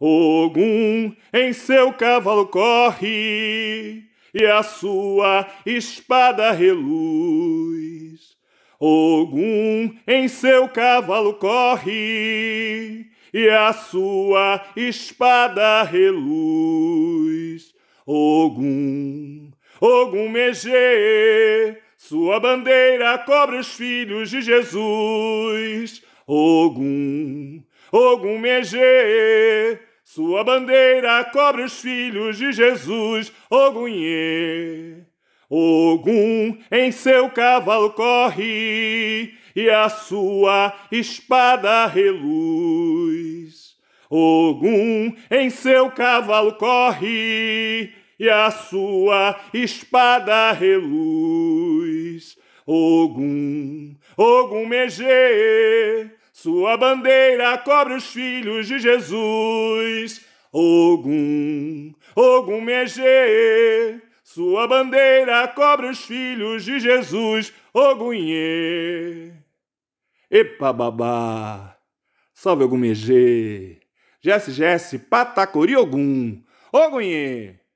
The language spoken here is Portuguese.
Ogum em seu cavalo corre e a sua espada reluz. Ogum em seu cavalo corre e a sua espada reluz. Ogum, Ogum Mege, sua bandeira cobre os filhos de Jesus. Ogum, Ogum Mege. Sua bandeira cobre os filhos de Jesus, Ogunhê. Ogum em seu cavalo corre e a sua espada reluz. Ogum em seu cavalo corre e a sua espada reluz. Ogum, Ogum Megê, sua bandeira cobre os filhos de Jesus. Ogum, Ogum Megê. Sua bandeira cobre os filhos de Jesus. Ogunhê. Epa babá. Salve Ogum Megê. Jesse Jesse Patacori Ogum. Ogunhê.